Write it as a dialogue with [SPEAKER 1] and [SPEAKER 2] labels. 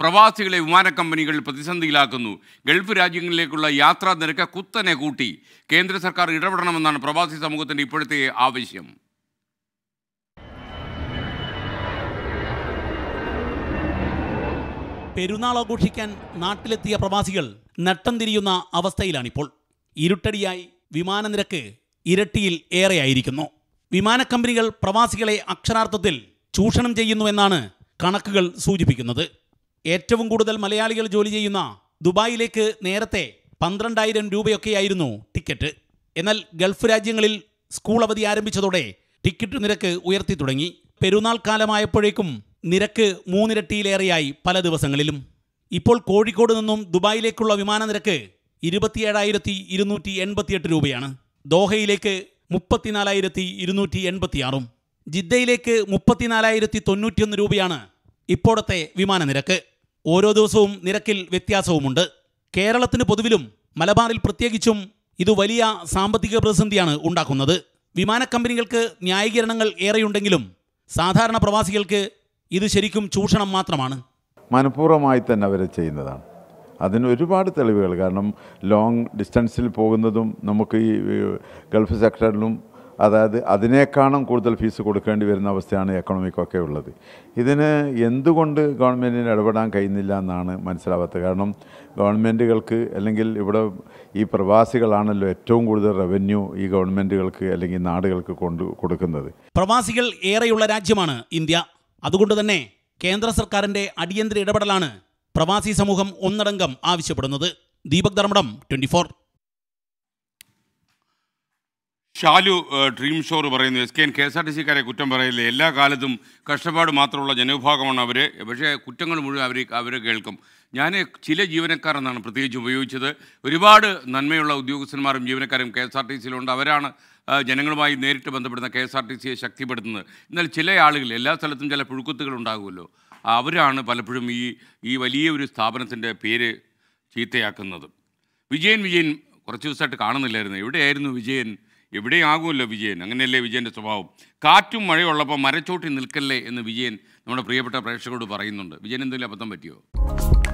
[SPEAKER 1] പ്രവാസികളെ വിമാന കമ്പനികൾ പ്രതിസന്ധിയിലാക്കുന്നു ഗൾഫ് രാജ്യങ്ങളിലേക്കുള്ള യാത്രാ നിരക്ക് കുത്തനെ കൂട്ടി കേന്ദ്ര സർക്കാർ ഇടപെടണമെന്നാണ് പ്രവാസി സമൂഹത്തിൻ്റെ ഇപ്പോഴത്തെ ആവശ്യം
[SPEAKER 2] പെരുന്നാൾ ആഘോഷിക്കാൻ നാട്ടിലെത്തിയ പ്രവാസികൾ നട്ടം തിരിയുന്ന അവസ്ഥയിലാണിപ്പോൾ ഇരുട്ടടിയായി വിമാന നിരക്ക് ഇരട്ടിയിൽ ഏറെയായിരിക്കുന്നു വിമാന കമ്പനികൾ പ്രവാസികളെ അക്ഷരാർത്ഥത്തിൽ ചൂഷണം ചെയ്യുന്നുവെന്നാണ് കണക്കുകൾ സൂചിപ്പിക്കുന്നത് ഏറ്റവും കൂടുതൽ മലയാളികൾ ജോലി ചെയ്യുന്ന ദുബായിലേക്ക് നേരത്തെ പന്ത്രണ്ടായിരം രൂപയൊക്കെയായിരുന്നു ടിക്കറ്റ് എന്നാൽ ഗൾഫ് രാജ്യങ്ങളിൽ സ്കൂൾ അവധി ആരംഭിച്ചതോടെ ടിക്കറ്റ് നിരക്ക് ഉയർത്തി തുടങ്ങി പെരുന്നാൾ കാലമായപ്പോഴേക്കും നിരക്ക് മൂന്നിരട്ടിയിലേറെയായി പല ദിവസങ്ങളിലും ഇപ്പോൾ കോഴിക്കോട് നിന്നും ദുബായിലേക്കുള്ള വിമാന നിരക്ക് ഇരുപത്തിയേഴായിരത്തി ഇരുന്നൂറ്റി എൺപത്തിയെട്ട് രൂപയാണ് ദോഹയിലേക്ക് മുപ്പത്തിനാലായിരത്തി ഇരുന്നൂറ്റി എൺപത്തിയാറും ജിദ്ദയിലേക്ക് മുപ്പത്തിനാലായിരത്തി തൊണ്ണൂറ്റിയൊന്ന് രൂപയാണ് ഇപ്പോഴത്തെ വിമാന നിരക്ക് ഓരോ ദിവസവും നിരക്കിൽ വ്യത്യാസവുമുണ്ട് കേരളത്തിന് പൊതുവിലും മലബാറിൽ പ്രത്യേകിച്ചും ഇത് വലിയ സാമ്പത്തിക പ്രതിസന്ധിയാണ് ഉണ്ടാക്കുന്നത് വിമാനക്കമ്പനികൾക്ക് ന്യായീകരണങ്ങൾ ഏറെയുണ്ടെങ്കിലും സാധാരണ പ്രവാസികൾക്ക് ഇത് ശരിക്കും ചൂഷണം മാത്രമാണ്
[SPEAKER 3] മനഃപൂർവ്വമായി തന്നെ അവരെ ചെയ്യുന്നതാണ് അതിന് ഒരുപാട് തെളിവുകൾ കാരണം ലോങ് ഡിസ്റ്റൻസിൽ പോകുന്നതും നമുക്ക് ഈ ഗൾഫ് സെക്ടറിലും അതായത് അതിനേക്കാളും കൂടുതൽ ഫീസ് കൊടുക്കേണ്ടി വരുന്ന അവസ്ഥയാണ് എക്കണോമിക്കൊക്കെ ഉള്ളത് ഇതിന് എന്തുകൊണ്ട് ഗവൺമെൻറ്റിന് ഇടപെടാൻ കഴിയുന്നില്ല എന്നാണ് മനസ്സിലാവാത്തത് കാരണം ഗവൺമെൻറ്റുകൾക്ക് അല്ലെങ്കിൽ ഇവിടെ ഈ പ്രവാസികളാണല്ലോ ഏറ്റവും കൂടുതൽ റവന്യൂ ഈ ഗവൺമെൻറ്റുകൾക്ക് അല്ലെങ്കിൽ നാടുകൾക്ക് കൊണ്ട് കൊടുക്കുന്നത്
[SPEAKER 2] പ്രവാസികൾ ഏറെയുള്ള രാജ്യമാണ് ഇന്ത്യ അതുകൊണ്ട് തന്നെ കേന്ദ്ര സർക്കാരിൻ്റെ അടിയന്തര ഇടപെടലാണ് പ്രവാസി സമൂഹം ഒന്നടങ്കം ആവശ്യപ്പെടുന്നത് Deepak Dharmadam twenty
[SPEAKER 1] Shalu dream shore പറയുന്നു S K N K S R T സിക്കാരെ കുറ്റം പറയില്ല എല്ലാ കാലത്തും കഷ്ടപ്പാട് മാത്രമുള്ള ജനവിഭാഗമാണ് അവർ പക്ഷേ കുറ്റങ്ങൾ മുഴുവൻ അവർ അവർ കേൾക്കും ഞാൻ ചില ജീവനക്കാരെന്നാണ് പ്രത്യേകിച്ച് ഉപയോഗിച്ചത് ഒരുപാട് നന്മയുള്ള ഉദ്യോഗസ്ഥന്മാരും ജീവനക്കാരും കെ എസ് ആർ ടി സിയിലുണ്ട് അവരാണ് ജനങ്ങളുമായി നേരിട്ട് ബന്ധപ്പെടുന്ന കെ എസ് ആർ ടി സിയെ ശക്തിപ്പെടുത്തുന്നത് എന്നാൽ ചില ആളുകൾ എല്ലാ സ്ഥലത്തും ചില പുഴുക്കുത്തുകൾ ഉണ്ടാകുമല്ലോ അവരാണ് പലപ്പോഴും ഈ ഈ വലിയ ഒരു സ്ഥാപനത്തിൻ്റെ പേര് ചീത്തയാക്കുന്നത് വിജയൻ വിജയൻ കുറച്ച് ദിവസമായിട്ട് കാണുന്നില്ലായിരുന്നു എവിടെയായിരുന്നു വിജയൻ ആകുമല്ലോ വിജയൻ അങ്ങനെയല്ലേ വിജയൻ്റെ സ്വഭാവം കാറ്റും മഴയുള്ളപ്പോൾ മരച്ചോട്ടി നിൽക്കല്ലേ എന്ന് വിജയൻ നമ്മുടെ പ്രിയപ്പെട്ട പ്രേക്ഷകരോട് പറയുന്നുണ്ട് വിജയൻ എന്തെങ്കിലും അബദ്ധം പറ്റിയോ